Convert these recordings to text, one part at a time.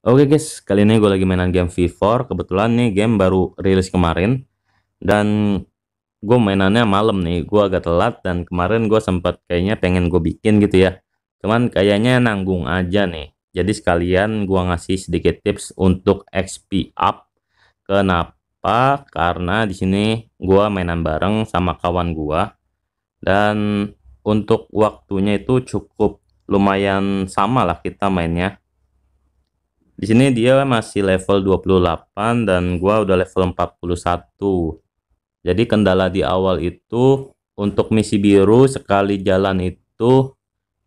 Oke okay guys, kali ini gue lagi mainan game V4. Kebetulan nih game baru rilis kemarin. Dan gue mainannya malam nih. Gue agak telat dan kemarin gue sempat kayaknya pengen gue bikin gitu ya. Cuman kayaknya nanggung aja nih. Jadi sekalian gue ngasih sedikit tips untuk XP up. Kenapa? Karena di sini gue mainan bareng sama kawan gue. Dan untuk waktunya itu cukup lumayan sama lah kita mainnya di sini dia masih level 28 dan gua udah level 41. Jadi kendala di awal itu untuk misi biru sekali jalan itu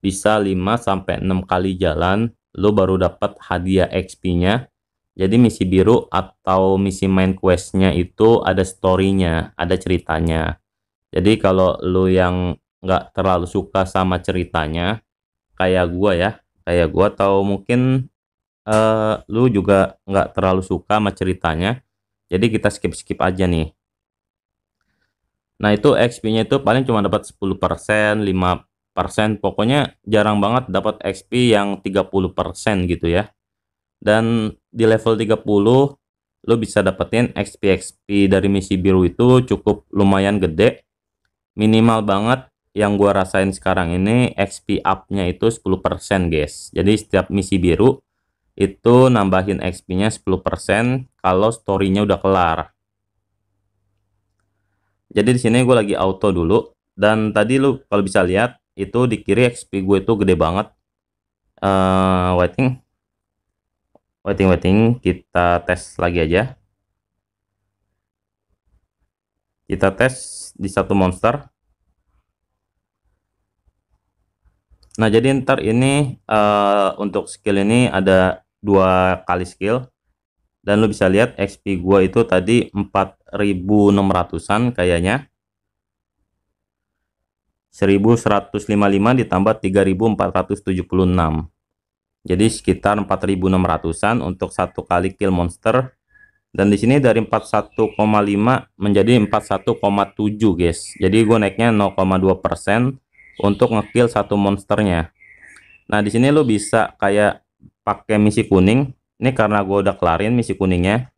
bisa 5 sampai 6 kali jalan lu baru dapat hadiah XP-nya. Jadi misi biru atau misi main quest-nya itu ada story-nya, ada ceritanya. Jadi kalau lu yang nggak terlalu suka sama ceritanya, kayak gua ya, kayak gua atau mungkin uh, lu juga nggak terlalu suka sama ceritanya jadi kita skip-skip aja nih nah itu XP nya itu paling cuma dapat 10% 5% pokoknya jarang banget dapat XP yang 30% gitu ya dan di level 30 lu bisa dapetin XP-XP dari misi biru itu cukup lumayan gede minimal banget yang gua rasain sekarang ini XP up-nya itu 10% guys jadi setiap misi biru itu nambahin XP-nya 10% kalau story-nya udah kelar. Jadi di sini gue lagi auto dulu dan tadi lu kalau bisa lihat itu di kiri XP gue itu gede banget. Uh, waiting, waiting, waiting, kita tes lagi aja. Kita tes di satu monster. Nah, jadi ntar ini uh, untuk skill ini ada dua kali skill dan lu bisa lihat XP gua itu tadi 4600-an kayaknya 1155 ditambah 3476 jadi sekitar 4600-an untuk satu kali kill monster dan di sini dari 41,5 menjadi 41,7 guys jadi gue naiknya 0,2% untuk ngekill satu monsternya nah di sini lo bisa kayak pakai misi kuning ini karena gue udah kelarin misi kuningnya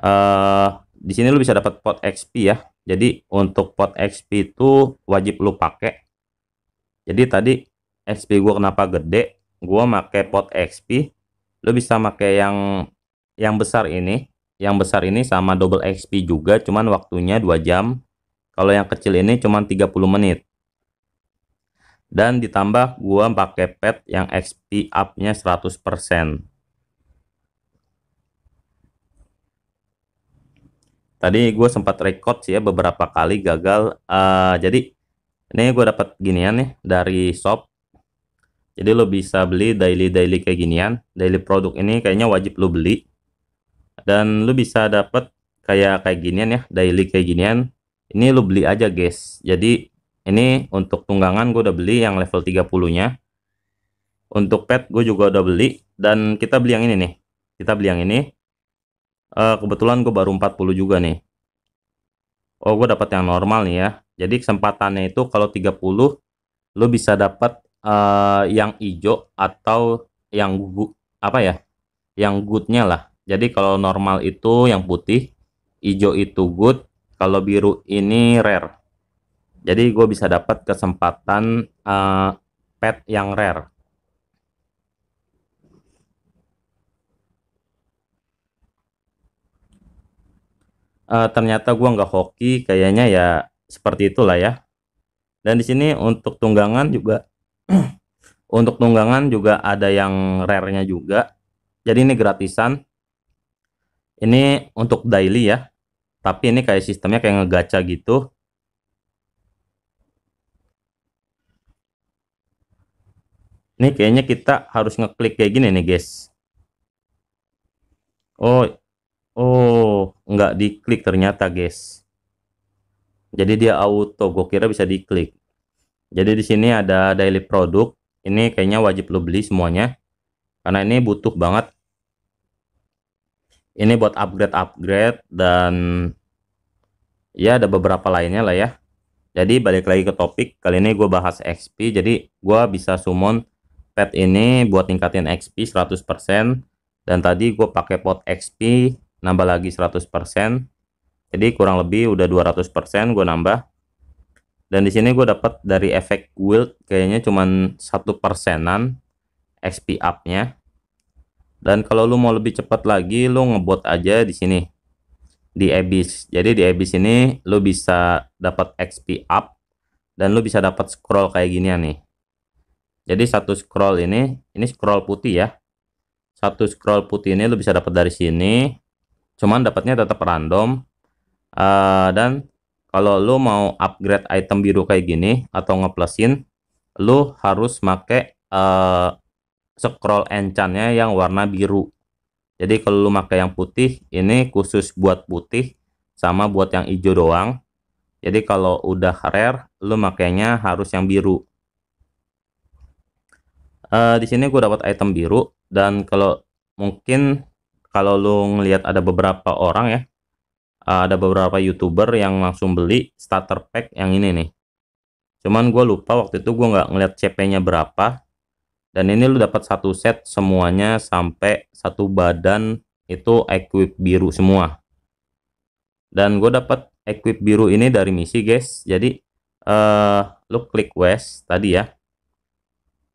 uh, di sini lu bisa dapat pot XP ya jadi untuk pot XP itu wajib lu pakai jadi tadi XP gue kenapa gede gue pakai pot XP lu bisa pakai yang yang besar ini yang besar ini sama double XP juga cuman waktunya 2 jam kalau yang kecil ini cuman 30 menit dan ditambah gua pakai pet yang XP up-nya 100%. Tadi gue sempat record sih ya beberapa kali gagal. Uh, jadi ini gue dapat ginian nih dari shop. Jadi lo bisa beli daily daily kayak ginian. Daily produk ini kayaknya wajib lo beli. Dan lo bisa dapat kayak kayak ginian ya daily kayak ginian. Ini lo beli aja guys. Jadi ini untuk tunggangan gue udah beli yang level 30-nya. Untuk pet gue juga udah beli. Dan kita beli yang ini nih. Kita beli yang ini. Uh, kebetulan gue baru 40 juga nih. Oh gue dapat yang normal nih ya. Jadi kesempatannya itu kalau 30 lo bisa dapat uh, eh, yang hijau atau yang apa ya? Yang goodnya lah. Jadi kalau normal itu yang putih, hijau itu good, kalau biru ini rare. Jadi gue bisa dapat kesempatan uh, pet yang rare. Uh, ternyata gue nggak hoki, kayaknya ya seperti itulah ya. Dan di sini untuk tunggangan juga, untuk tunggangan juga ada yang rare-nya juga. Jadi ini gratisan. Ini untuk daily ya, tapi ini kayak sistemnya kayak ngegacha gitu Ini kayaknya kita harus ngeklik kayak gini nih guys. Oh, oh, nggak diklik ternyata guys. Jadi dia auto, gue kira bisa diklik. Jadi di sini ada daily produk. Ini kayaknya wajib lo beli semuanya. Karena ini butuh banget. Ini buat upgrade-upgrade dan ya ada beberapa lainnya lah ya. Jadi balik lagi ke topik, kali ini gue bahas XP, jadi gue bisa summon pet ini buat ningkatin XP 100% dan tadi gue pakai pot XP nambah lagi 100% jadi kurang lebih udah 200% gue nambah dan di sini gue dapat dari efek guild kayaknya cuman satu persenan XP up-nya dan kalau lu mau lebih cepat lagi lu ngebot aja di sini di abyss jadi di abyss ini lu bisa dapat XP up dan lu bisa dapat scroll kayak gini ya nih jadi satu scroll ini ini scroll putih ya satu scroll putih ini lo bisa dapat dari sini cuman dapatnya tetap random uh, dan kalau lo mau upgrade item biru kayak gini atau ngeplusin lo harus pakai uh, eh, scroll enchantnya yang warna biru jadi kalau lo pakai yang putih ini khusus buat putih sama buat yang hijau doang jadi kalau udah rare lo makainya harus yang biru uh, di sini gue dapat item biru dan kalau mungkin kalau lu ngelihat ada beberapa orang ya uh, ada beberapa youtuber yang langsung beli starter pack yang ini nih cuman gue lupa waktu itu gue nggak ngelihat CP nya berapa dan ini lu dapat satu set semuanya sampai satu badan itu equip biru semua dan gue dapat equip biru ini dari misi guys jadi uh, lu klik west tadi ya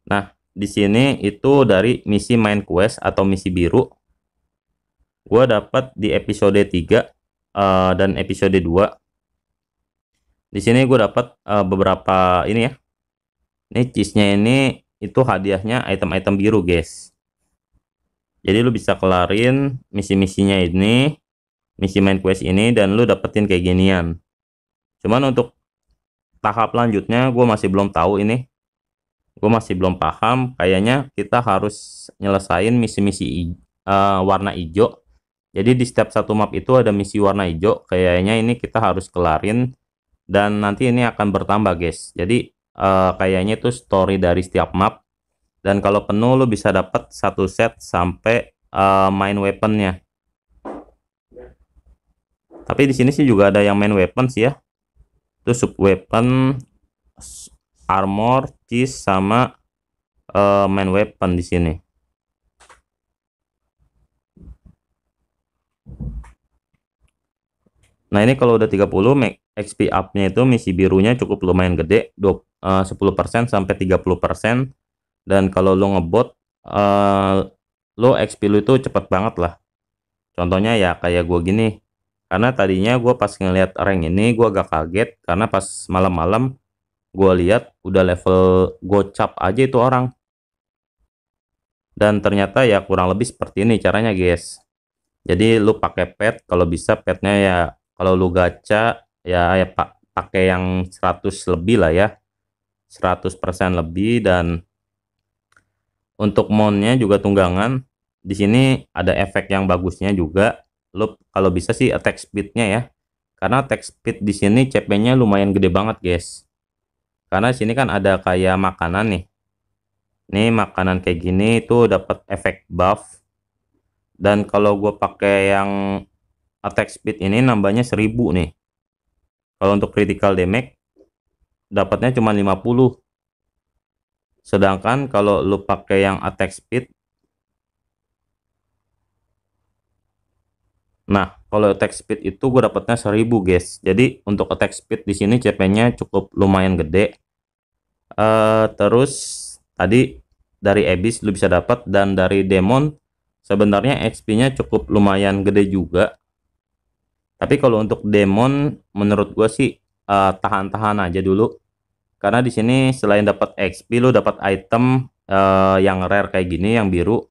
nah di sini itu dari misi main quest atau misi biru. Gue dapat di episode 3 uh, eh, dan episode 2. Di sini gue dapat uh, beberapa ini ya. Ini cheese-nya ini itu hadiahnya item-item biru, guys. Jadi lu bisa kelarin misi-misinya ini, misi main quest ini dan lu dapetin kayak ginian. Cuman untuk tahap lanjutnya gue masih belum tahu ini gue masih belum paham kayaknya kita harus nyelesain misi-misi uh, warna hijau jadi di setiap satu map itu ada misi warna hijau kayaknya ini kita harus kelarin dan nanti ini akan bertambah guys jadi uh, kayaknya itu story dari setiap map dan kalau penuh lo bisa dapat satu set sampai uh, main weaponnya tapi di sini sih juga ada yang main weapon sih ya itu sub weapon armor cheese sama uh, main weapon di sini. Nah ini kalau udah 30 XP up-nya itu misi birunya cukup lumayan gede 20, uh, 10% sampai 30% dan kalau lo ngebot uh, lo XP lo itu cepet banget lah. Contohnya ya kayak gue gini karena tadinya gue pas ngeliat rank ini gue agak kaget karena pas malam-malam gue lihat udah level gocap aja itu orang dan ternyata ya kurang lebih seperti ini caranya guys jadi lu pakai pet kalau bisa petnya ya kalau lu gacha ya ya pak pakai yang 100 lebih lah ya 100% lebih dan untuk mountnya juga tunggangan di sini ada efek yang bagusnya juga lu kalau bisa sih attack speednya ya karena attack speed di sini CP-nya lumayan gede banget guys karena sini kan ada kayak makanan nih. ini makanan kayak gini itu dapat efek buff. Dan kalau gue pakai yang attack speed ini nambahnya 1000 nih. Kalau untuk critical damage dapatnya cuma 50. Sedangkan kalau lu pakai yang attack speed Nah, kalau attack speed itu gue dapatnya 1000, guys. Jadi untuk attack speed di sini CP-nya cukup lumayan gede uh, terus tadi dari Abyss lu bisa dapat dan dari Demon sebenarnya XP-nya cukup lumayan gede juga tapi kalau untuk Demon menurut gue sih eh, tahan-tahan uh, aja dulu karena di sini selain dapat XP lu dapat item uh, yang rare kayak gini yang biru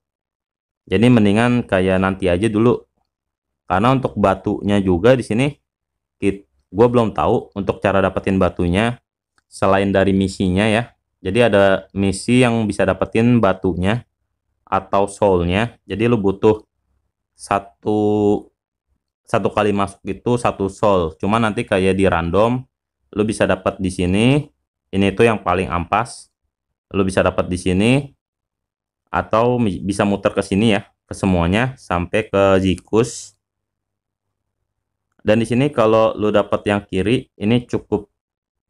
jadi mendingan kayak nanti aja dulu karena untuk batunya juga di sini gue belum tahu untuk cara dapetin batunya selain dari misinya ya. Jadi ada misi yang bisa dapetin batunya atau soulnya. Jadi lu butuh satu satu kali masuk itu satu soul. Cuma nanti kayak di random lu bisa dapat di sini. Ini tuh yang paling ampas. Lu bisa dapat di sini atau bisa muter ke sini ya, ke semuanya sampai ke Zikus. Dan di sini kalau lu dapat yang kiri ini cukup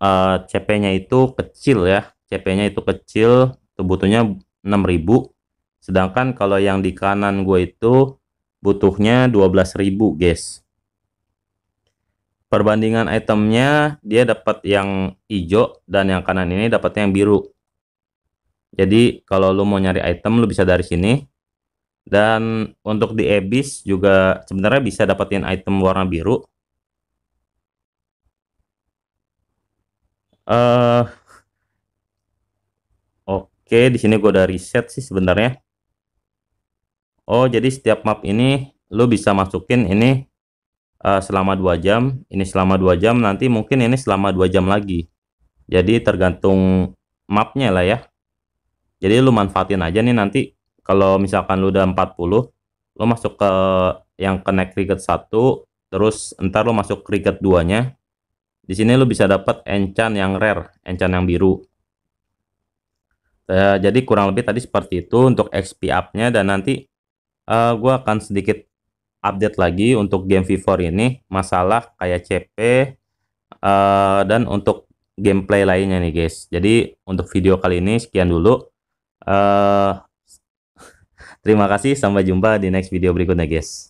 uh, eh, CP-nya itu kecil ya. CP-nya itu kecil, butuhnya 6000. Sedangkan kalau yang di kanan gue itu butuhnya 12.000, guys. Perbandingan itemnya dia dapat yang hijau dan yang kanan ini dapat yang biru. Jadi kalau lu mau nyari item lu bisa dari sini. Dan untuk di Abyss juga sebenarnya bisa dapetin item warna biru uh, oke okay, di sini gue udah reset sih sebenarnya oh jadi setiap map ini lo bisa masukin ini uh, selama dua jam ini selama dua jam nanti mungkin ini selama dua jam lagi jadi tergantung mapnya lah ya jadi lo manfaatin aja nih nanti kalau misalkan lo udah 40 lo masuk ke yang connect cricket 1 terus ntar lo masuk cricket 2 nya di sini lu bisa dapat enchant yang rare, enchant yang biru. Uh, jadi kurang lebih tadi seperti itu untuk XP up-nya dan nanti uh, eh, gue akan sedikit update lagi untuk game V4 ini masalah kayak CP uh, eh, dan untuk gameplay lainnya nih guys. Jadi untuk video kali ini sekian dulu. Uh, terima kasih sampai jumpa di next video berikutnya guys.